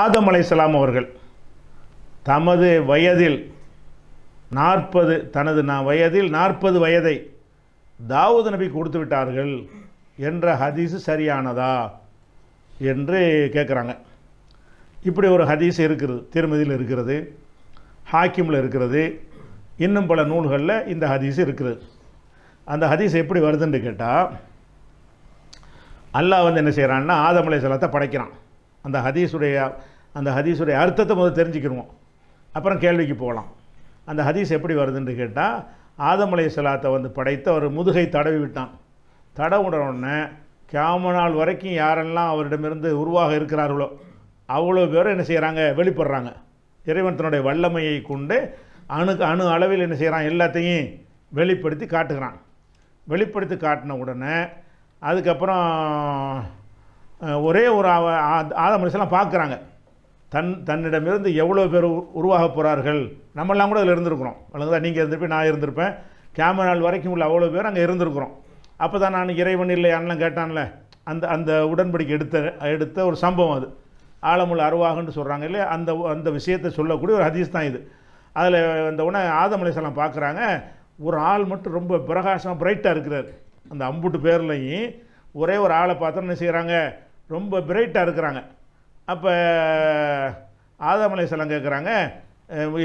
ஆதம் அலைசலாம் அவர்கள் தமது வயதில் நாற்பது தனது நான் வயதில் நாற்பது வயதை தாவூது நபி கொடுத்து விட்டார்கள் என்ற ஹதீஸு சரியானதா என்று கேட்குறாங்க இப்படி ஒரு ஹதீஸ் இருக்கிறது திருமதியில் இருக்கிறது ஹாக்கிமில் இருக்கிறது இன்னும் பல நூல்களில் இந்த ஹதீஸ் இருக்கிறது அந்த ஹதீஸ் எப்படி வருதுன்னு கேட்டால் அல்லாஹ் வந்து என்ன செய்கிறான்னா ஆதமலை சலத்தை படைக்கிறான் அந்த ஹதீஸுடைய அந்த ஹதீஸுடைய அர்த்தத்தை முதல் தெரிஞ்சுக்கிடுவோம் அப்புறம் கேள்விக்கு போகலாம் அந்த ஹதீஸ் எப்படி வருதுன்னு கேட்டால் ஆதமலை சலாத்தை வந்து படைத்து அவர் முதுகை தடவி விட்டான் தடவுட உடனே கேம நாள் வரைக்கும் யாரெல்லாம் அவரிடமிருந்து உருவாக இருக்கிறார்களோ அவ்வளோ பேரும் என்ன செய்கிறாங்க வெளிப்படுறாங்க இறைவனத்தினுடைய வல்லமையை கொண்டு அணு அணு அளவில் என்ன செய்கிறான் எல்லாத்தையும் வெளிப்படுத்தி காட்டுகிறான் வெளிப்படுத்தி காட்டின உடனே அதுக்கப்புறம் ஒரே ஒரு ஆத மனுஷெல்லாம் பார்க்குறாங்க தன் தன்னிடமிருந்து எவ்வளோ பேர் உருவாக போகிறார்கள் நம்மெல்லாம் கூட அதில் இருந்திருக்கிறோம் வழங்குதா நீங்கள் இருந்திருப்பேன் நான் இருந்திருப்பேன் கேமரால் வரைக்கும் உள்ள அவ்வளோ பேர் அங்கே இருந்திருக்கிறோம் அப்போ தான் நான் இறைவன் இல்லை அண்ணன் கேட்டான்ல அந்த அந்த உடன்படிக்கை எடுத்த எடுத்த ஒரு சம்பவம் அது ஆழமுள்ள அருவாகன்னு சொல்கிறாங்க இல்லையா அந்த அந்த விஷயத்தை சொல்லக்கூடிய ஒரு ஹதீஸ் தான் இது அதில் அந்த உடனே ஆதமலைசெல்லாம் பார்க்குறாங்க ஒரு ஆள் மட்டும் ரொம்ப பிரகாசமாக பிரைட்டாக இருக்கிறார் அந்த அம்புட்டு பேர்லையும் ஒரே ஒரு ஆளை பார்த்தோன்னு என்ன செய்கிறாங்க ரொம்ப பிரைட்டாக இருக்கிறாங்க அப்போ ஆதாமலை சலம் கேட்குறாங்க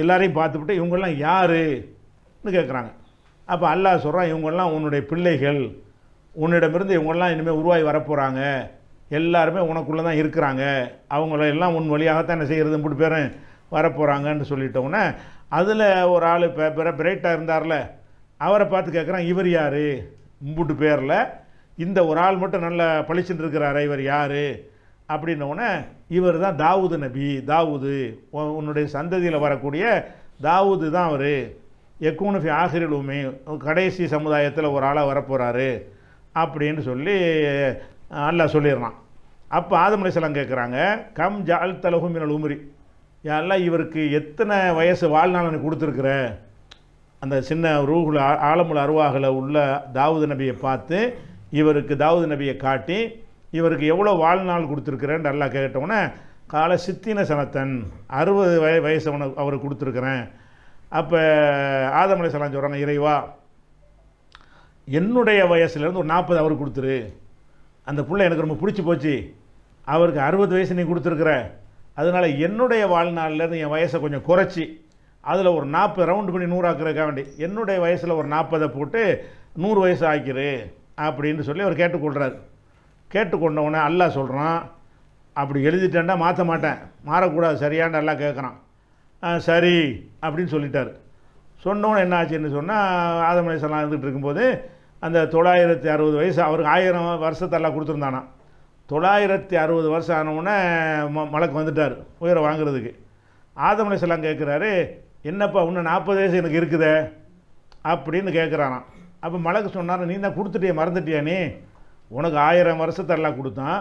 எல்லாரையும் பார்த்துவிட்டு இவங்கெல்லாம் யாருன்னு கேட்குறாங்க அப்போ அல்லாஹ் சொல்கிறான் இவங்கெல்லாம் உன்னுடைய பிள்ளைகள் உன்னிடமிருந்து இவங்கெல்லாம் இனிமேல் உருவாகி வரப்போகிறாங்க எல்லாருமே உனக்குள்ளே தான் இருக்கிறாங்க அவங்கள எல்லாம் உன் வழியாகத்தான் என்ன செய்கிறது மூணு பேரும் வரப்போகிறாங்கன்னு சொல்லிட்டோன்னே அதில் ஒரு ஆள் பிரைட்டாக இருந்தார்ல அவரை பார்த்து கேட்குறான் இவர் யார் மும்பூட்டு பேரில் இந்த ஒரு ஆள் மட்டும் நல்ல பழிச்சுட்டு இருக்கிறார் இவர் யார் அப்படின்னோடனே இவர் தான் தாவூது நபி தாவூது உன்னுடைய சந்ததியில் வரக்கூடிய தாவூது தான் அவர் ஆசிரியர் ஆசிரியலுமே கடைசி சமுதாயத்தில் ஒரு ஆளாக வரப்போகிறாரு அப்படின்னு சொல்லி நல்லா சொல்லிடுறான் அப்போ ஆதமலைசலம் கேட்குறாங்க கம் ஜால் தலகும் மினல் உமரி எல்லாம் இவருக்கு எத்தனை வயசு வாழ்நாள் கொடுத்துருக்குற அந்த சின்ன ரூகுல ஆலமுல அருவாகில் உள்ள தாவூது நபியை பார்த்து இவருக்கு தாவூது நபியை காட்டி இவருக்கு எவ்வளோ வாழ்நாள் கொடுத்துருக்குறேன்னு நல்லா கேட்டவுடனே கால சித்தின சனத்தன் அறுபது வய வயசு அவருக்கு கொடுத்துருக்குறேன் அப்போ ஆதமலை சலாம் சொல்கிறாங்க இறைவா என்னுடைய வயசுலேருந்து ஒரு நாற்பது அவருக்கு கொடுத்துரு அந்த பிள்ளை எனக்கு ரொம்ப பிடிச்சி போச்சு அவருக்கு அறுபது வயசு நீ கொடுத்துருக்குற அதனால் என்னுடைய வாழ்நாள்லேருந்து என் வயசை கொஞ்சம் குறைச்சி அதில் ஒரு நாற்பது ரவுண்டு பண்ணி நூறாக்குறதுக்காக வேண்டி என்னுடைய வயசில் ஒரு நாற்பதை போட்டு நூறு வயசு ஆக்கிரு அப்படின்னு சொல்லி அவர் கேட்டுக்கொள்கிறார் கேட்டுக்கொண்டவுடனே அல்லா சொல்கிறான் அப்படி எழுதிட்டேன்டா மாற்ற மாட்டேன் மாறக்கூடாது சரியான்னு எல்லாம் கேட்குறான் சரி அப்படின்னு சொல்லிட்டார் சொன்னோன்னு என்ன ஆச்சுன்னு சொன்னால் ஆதமலேசலாம் இருந்துகிட்டு இருக்கும்போது அந்த தொள்ளாயிரத்தி அறுபது வயசு அவருக்கு ஆயிரம் வருஷத்தெல்லாம் கொடுத்துருந்தானா தொள்ளாயிரத்தி அறுபது வருஷம் ஆனவுடனே ம மலக்கு வந்துட்டார் உயிரை வாங்குறதுக்கு ஆதமலேசலாம் கேட்குறாரு என்னப்பா இன்னும் நாற்பது வயசு எனக்கு இருக்குதே அப்படின்னு கேட்குறானான் அப்போ மலக்கு சொன்னார் நீ தான் கொடுத்துட்டிய மறந்துட்டியா நீ உனக்கு ஆயிரம் வருஷத்தெல்லாம் கொடுத்தான்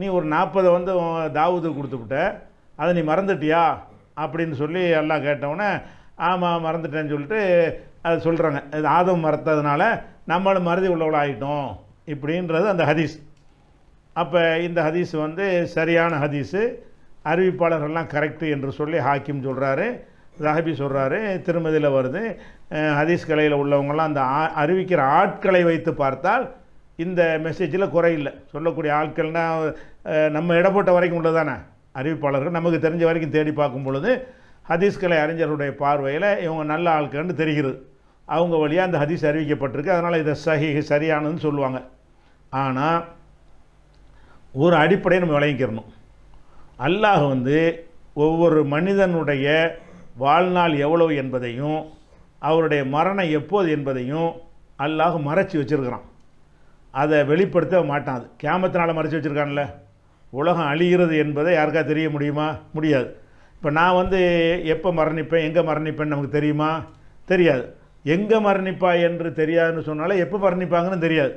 நீ ஒரு நாற்பது வந்து தாவூது கொடுத்துக்கிட்ட அதை நீ மறந்துட்டியா அப்படின்னு சொல்லி எல்லாம் கேட்டவுடனே ஆமாம் மறந்துட்டேன்னு சொல்லிட்டு அதை சொல்கிறாங்க இது ஆதம் மறத்ததுனால நம்மளும் மறதி உள்ளவள ஆகிட்டோம் இப்படின்றது அந்த ஹதீஸ் அப்போ இந்த ஹதீஸ் வந்து சரியான ஹதீஸு அறிவிப்பாளர்கள்லாம் கரெக்டு என்று சொல்லி ஹாக்கிம் சொல்கிறாரு சாஹிபி சொல்கிறாரு திருமதியில் வருது ஹதீஸ் கலையில் உள்ளவங்களாம் அந்த அறிவிக்கிற ஆட்களை வைத்து பார்த்தால் இந்த மெசேஜில் குறையில்லை சொல்லக்கூடிய ஆட்கள்னால் நம்ம இடப்பட்ட வரைக்கும் உள்ளதானே அறிவிப்பாளர்கள் நமக்கு தெரிஞ்ச வரைக்கும் தேடி பார்க்கும் பொழுது ஹதீஸ் கலை அறிஞருடைய பார்வையில் இவங்க நல்ல ஆட்கள்னு தெரிகிறது அவங்க வழியாக அந்த ஹதீஸ் அறிவிக்கப்பட்டிருக்கு அதனால் இதை சகி சரியானதுன்னு சொல்லுவாங்க ஆனால் ஒரு அடிப்படையை நம்ம விளங்கிக்கிறணும் அல்லாஹ் வந்து ஒவ்வொரு மனிதனுடைய வாழ்நாள் எவ்வளவு என்பதையும் அவருடைய மரணம் எப்போது என்பதையும் அல்லாஹ் மறைச்சி வச்சுருக்கிறான் அதை வெளிப்படுத்த மாட்டான் அது கேமத்தினால் மறைச்சி வச்சுருக்கான்ல உலகம் அழிகிறது என்பதை யாருக்கா தெரிய முடியுமா முடியாது இப்போ நான் வந்து எப்போ மரணிப்பேன் எங்கே மரணிப்பேன்னு நமக்கு தெரியுமா தெரியாது எங்கே மரணிப்பா என்று தெரியாதுன்னு சொன்னாலே எப்போ மரணிப்பாங்கன்னு தெரியாது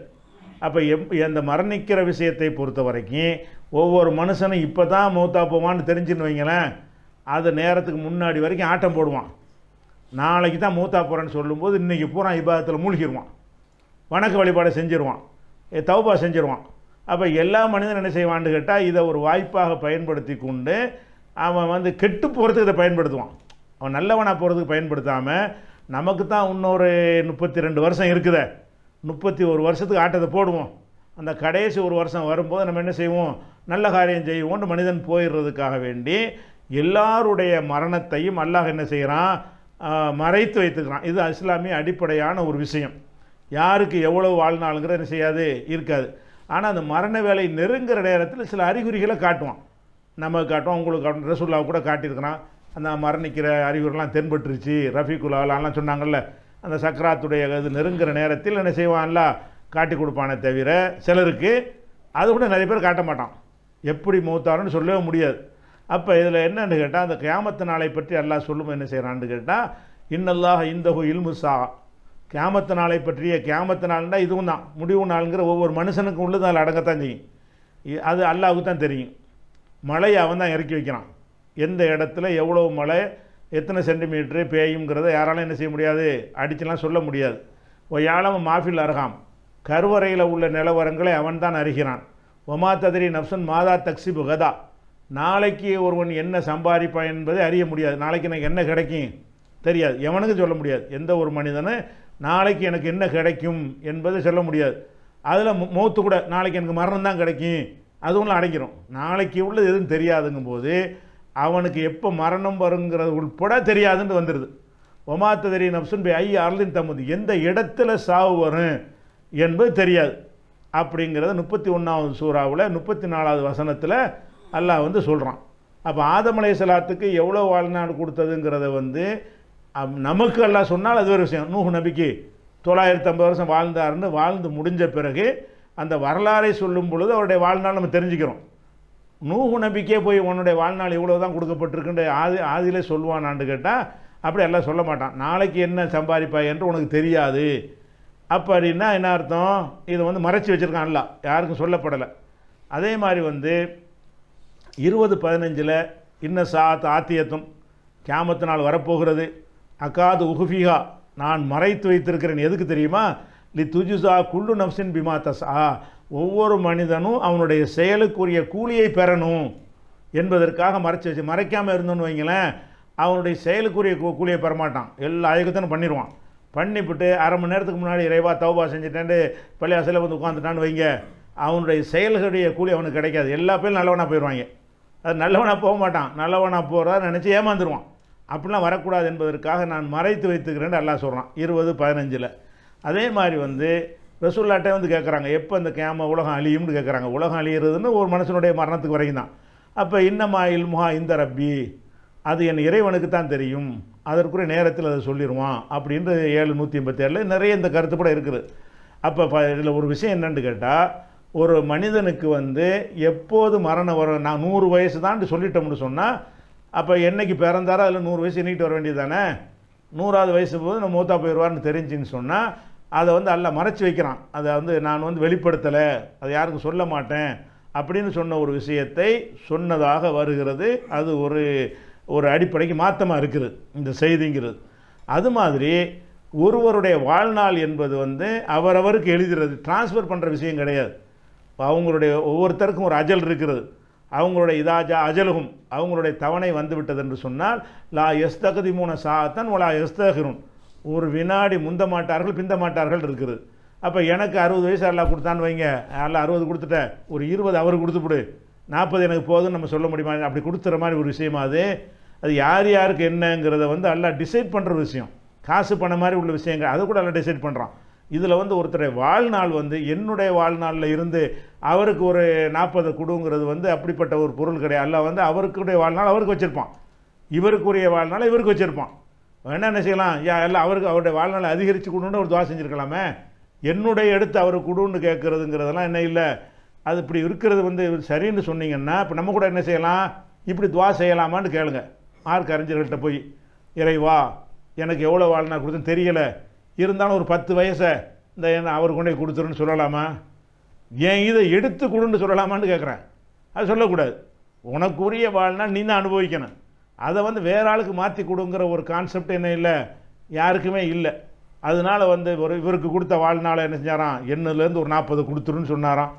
அப்போ எப் அந்த மரணிக்கிற விஷயத்தை பொறுத்த வரைக்கும் ஒவ்வொரு மனுஷனும் இப்போ தான் மூத்தா போவான்னு தெரிஞ்சுன்னு வைங்களேன் அது நேரத்துக்கு முன்னாடி வரைக்கும் ஆட்டம் போடுவான் நாளைக்கு தான் மூத்தா போகிறேன்னு சொல்லும்போது இன்றைக்கி பூரா இபாதத்தில் மூழ்கிடுவான் வணக்க வழிபாடை செஞ்சிருவான் தௌபா செஞ்சிருவான் அப்போ எல்லா மனிதனும் என்ன செய்வான்னு கேட்டால் இதை ஒரு வாய்ப்பாக பயன்படுத்தி கொண்டு அவன் வந்து கெட்டு போகிறதுக்கு இதை பயன்படுத்துவான் அவன் நல்லவனாக போகிறதுக்கு பயன்படுத்தாமல் நமக்கு தான் இன்னொரு முப்பத்தி ரெண்டு வருஷம் இருக்குத முப்பத்தி ஒரு வருஷத்துக்கு ஆட்டத்தை போடுவோம் அந்த கடைசி ஒரு வருஷம் வரும்போது நம்ம என்ன செய்வோம் நல்ல காரியம் செய்வோம்னு மனிதன் போயிடுறதுக்காக வேண்டி எல்லாருடைய மரணத்தையும் அல்லாஹ் என்ன செய்கிறான் மறைத்து வைத்துக்கிறான் இது இஸ்லாமிய அடிப்படையான ஒரு விஷயம் யாருக்கு எவ்வளோ வாழ்நாளுங்கிற என்ன செய்யாது இருக்காது ஆனால் அந்த மரண வேலை நெருங்குற நேரத்தில் சில அறிகுறிகளை காட்டுவான் நம்ம காட்டுவோம் உங்களுக்கு காட்டும் ரசூல்லாவை கூட காட்டியிருக்கிறான் அந்த மரணிக்கிற அறிகுறிலாம் தென்பட்டுருச்சு ரஃபிகுல்லாலாம் சொன்னாங்கல்ல அந்த சக்கராத்துடைய இது நெருங்குற நேரத்தில் என்ன செய்வான்ல காட்டி கொடுப்பானே தவிர சிலருக்கு அது கூட நிறைய பேர் காட்ட மாட்டான் எப்படி மூத்தாருன்னு சொல்லவே முடியாது அப்போ இதில் என்னன்னு கேட்டால் அந்த கியாமத்து நாளை பற்றி அல்லாஹ் சொல்லும் என்ன செய்கிறான்னு கேட்டால் இன்னல்லாக இந்தகு இல்முசா கியாமத்து நாளை பற்றிய கியாமத்து நாள்னால் இதுவும் தான் முடிவு நாளுங்கிற ஒவ்வொரு மனுஷனுக்கும் உள்ளது அதில் அடங்கத்தான் செய்யும் அது அல்லாவுக்கு தான் தெரியும் மழையை அவன் தான் இறக்கி வைக்கிறான் எந்த இடத்துல எவ்வளோ மழை எத்தனை சென்டிமீட்ரு பேயுங்கிறத யாராலும் என்ன செய்ய முடியாது அடிச்சுலாம் சொல்ல முடியாது ஒயாளம் மாஃபில் அருகாம் கருவறையில் உள்ள நிலவரங்களை அவன் தான் அறிகிறான் ஒமா ததிரி நப்சன் மாதா தக்சிபு கதா நாளைக்கு ஒருவன் என்ன சம்பாதிப்பான் என்பதை அறிய முடியாது நாளைக்கு எனக்கு என்ன கிடைக்கும் தெரியாது எவனுக்கும் சொல்ல முடியாது எந்த ஒரு மனிதனும் நாளைக்கு எனக்கு என்ன கிடைக்கும் என்பதை சொல்ல முடியாது அதில் மூத்து கூட நாளைக்கு எனக்கு மரணம் தான் கிடைக்கும் அதுவும் அடைக்கிறோம் நாளைக்கு உள்ளது எதுவும் தெரியாதுங்கும் போது அவனுக்கு எப்போ மரணம் வருங்கிறது உட்பட தெரியாதுன்னு வந்துடுது ஒமாத்த தெரியும் நப்சுன் பை ஐ அருளின் தமது எந்த இடத்துல சாவு வரும் என்பது தெரியாது அப்படிங்கிறத முப்பத்தி ஒன்றாவது சூறாவில் முப்பத்தி நாலாவது வசனத்தில் அல்லாஹ் வந்து சொல்கிறான் அப்போ ஆதமலை சலாத்துக்கு எவ்வளோ வாழ்நாள் கொடுத்ததுங்கிறத வந்து நமக்கு எல்லாம் சொன்னால் அது ஒரு விஷயம் நூஹு நபிக்கு தொள்ளாயிரத்தி ஐம்பது வருஷம் வாழ்ந்தாருன்னு வாழ்ந்து முடிஞ்ச பிறகு அந்த வரலாறை சொல்லும் பொழுது அவருடைய வாழ்நாள் நம்ம தெரிஞ்சுக்கிறோம் நூகு நபிக்கே போய் உன்னுடைய வாழ்நாள் இவ்வளோ தான் கொடுக்கப்பட்டிருக்குன்ற ஆதி ஆதியிலே சொல்லுவானான்னு கேட்டால் அப்படி எல்லாம் சொல்ல மாட்டான் நாளைக்கு என்ன சம்பாதிப்பாய் என்று உனக்கு தெரியாது அப்படின்னா என்ன அர்த்தம் இதை வந்து மறைச்சி வச்சுருக்கான் அல்ல யாருக்கும் சொல்லப்படலை அதே மாதிரி வந்து இருபது பதினஞ்சில் இன்ன சாத் ஆத்தியத்தும் கேமத்து நாள் வரப்போகிறது அக்காது உஹுஃபிகா நான் மறைத்து வைத்திருக்கிறேன் எதுக்கு தெரியுமா லி துஜுசா குல்லு நப்சின் பிமா தசா ஒவ்வொரு மனிதனும் அவனுடைய செயலுக்குரிய கூலியை பெறணும் என்பதற்காக மறைச்சி வச்சு மறைக்காமல் இருந்தோன்னு வைங்களேன் அவனுடைய செயலுக்குரிய கூலியை பெறமாட்டான் எல்லா அயக்கத்தனும் பண்ணிடுவான் பண்ணிவிட்டு அரை மணி நேரத்துக்கு முன்னாடி இறைவா தௌபா செஞ்சுட்டேன்ட்டு பள்ளியாசையில் வந்து உட்காந்துட்டான்னு வைங்க அவனுடைய செயல்களுடைய கூலி அவனுக்கு கிடைக்காது எல்லா பேரும் நல்லவனாக போயிடுவாங்க அது நல்லவனாக போக மாட்டான் நல்லவனாக போகிறதா நினச்சி ஏமாந்துருவான் அப்படிலாம் வரக்கூடாது என்பதற்காக நான் மறைத்து வைத்துக்கிறேன்னு எல்லாம் சொல்கிறான் இருபது பதினஞ்சில் அதே மாதிரி வந்து ரசூல்லாட்டே வந்து கேட்குறாங்க எப்போ இந்த கேம உலகம் அழியும்னு கேட்குறாங்க உலகம் அழியிறதுன்னு ஒரு மனுஷனுடைய மரணத்துக்கு வரைக்கும் தான் அப்போ இன்னமா இல்முஹா இந்த ரப்பி அது என் இறைவனுக்கு தான் தெரியும் அதற்குரிய நேரத்தில் அதை சொல்லிடுவான் அப்படின்ற ஏழு நூற்றி எண்பத்தி ஏழில் நிறைய இந்த கருத்து கூட இருக்குது அப்போ இதில் ஒரு விஷயம் என்னென்னு கேட்டால் ஒரு மனிதனுக்கு வந்து எப்போது மரணம் வரும் நான் நூறு வயசு தான் சொல்லிட்டோம்னு சொன்னால் அப்போ என்றைக்கு பிறந்தாரோ அதில் நூறு வயசு எண்ணிக்கிட்டு வர வேண்டியது தானே நூறாவது வயசு போது நம்ம மூத்தா போயிடுவார்னு தெரிஞ்சுன்னு சொன்னால் அதை வந்து அல்ல மறைச்சி வைக்கிறான் அதை வந்து நான் வந்து வெளிப்படுத்தலை அதை யாருக்கும் சொல்ல மாட்டேன் அப்படின்னு சொன்ன ஒரு விஷயத்தை சொன்னதாக வருகிறது அது ஒரு ஒரு அடிப்படைக்கு மாற்றமாக இருக்குது இந்த செய்திங்கிறது அது மாதிரி ஒருவருடைய வாழ்நாள் என்பது வந்து அவரவருக்கு எழுதுறது டிரான்ஸ்ஃபர் பண்ணுற விஷயம் கிடையாது இப்போ அவங்களுடைய ஒவ்வொருத்தருக்கும் ஒரு அஜல் இருக்கிறது அவங்களுடைய இதாஜா அஜலுகும் அவங்களுடைய தவணை வந்துவிட்டது என்று சொன்னால் லா எஸ்தகதி மூண சாத்தன் லா எஸ்தகிரும் ஒரு வினாடி முந்த மாட்டார்கள் பிந்த மாட்டார்கள் இருக்குது அப்போ எனக்கு அறுபது வயசு எல்லாம் கொடுத்தான்னு வைங்க எல்லாம் அறுபது கொடுத்துட்டேன் ஒரு இருபது அவருக்கு கொடுத்துப்பிடு நாற்பது எனக்கு போதும்னு நம்ம சொல்ல முடியுமா அப்படி கொடுத்துற மாதிரி ஒரு விஷயமா அது அது யார் யாருக்கு என்னங்கிறத வந்து எல்லாம் டிசைட் பண்ணுற விஷயம் காசு பண்ண மாதிரி உள்ள விஷயங்கள் அது கூட எல்லாம் டிசைட் பண்ணுறான் இதில் வந்து ஒருத்தருடைய வாழ்நாள் வந்து என்னுடைய வாழ்நாளில் இருந்து அவருக்கு ஒரு நாற்பது கொடுங்கிறது வந்து அப்படிப்பட்ட ஒரு பொருள் கிடையாது அல்ல வந்து அவருக்குடைய வாழ்நாள் அவருக்கு வச்சுருப்பான் இவருக்குரிய வாழ்நாள் இவருக்கு வச்சுருப்பான் வேணா என்ன செய்யலாம் யா எல்லாம் அவருக்கு அவருடைய வாழ்நாளை அதிகரித்து கொடுன்னு ஒரு துவா செஞ்சுருக்கலாமே என்னுடைய எடுத்து அவருக்கு கொடுன்னு கேட்குறதுங்கிறதெல்லாம் என்ன இல்லை அது இப்படி இருக்கிறது வந்து சரின்னு சொன்னீங்கன்னா இப்போ நம்ம கூட என்ன செய்யலாம் இப்படி துவா செய்யலாமான்னு கேளுங்க மார்க் அறிஞர்கள்ட்ட போய் இறைவா எனக்கு எவ்வளோ வாழ்நாள் கொடுத்துன்னு தெரியலை இருந்தாலும் ஒரு பத்து வயசை இந்த என்ன அவர் கொண்டே கொடுத்துருன்னு சொல்லலாமா ஏன் இதை எடுத்து கொடுன்னு சொல்லலாமான்னு கேட்குறேன் அது சொல்லக்கூடாது உனக்குரிய உரிய வாழ்னா நீ தான் அனுபவிக்கணும் அதை வந்து வேற ஆளுக்கு மாற்றி கொடுங்கிற ஒரு கான்செப்ட் என்ன இல்லை யாருக்குமே இல்லை அதனால் வந்து ஒரு இவருக்கு கொடுத்த வாழ்நாளை என்ன செஞ்சாராம் எண்ணிலேருந்து ஒரு நாற்பது கொடுத்துருன்னு சொன்னாராம்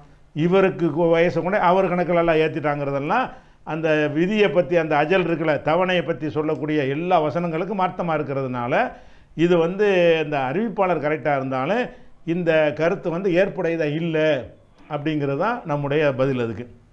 இவருக்கு வயசை கூட அவர் கணக்கிலெல்லாம் ஏற்றிட்டாங்கிறதெல்லாம் அந்த விதியை பற்றி அந்த அஜல் இருக்கல தவணையை பற்றி சொல்லக்கூடிய எல்லா வசனங்களுக்கும் அர்த்தமாக இருக்கிறதுனால இது வந்து இந்த அறிவிப்பாளர் கரெக்டாக இருந்தாலும் இந்த கருத்து வந்து ஏற்புடையதாக இல்லை அப்படிங்கிறது தான் நம்முடைய பதில் அதுக்கு